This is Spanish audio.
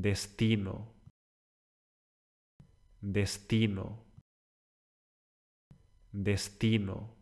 destino, destino, destino.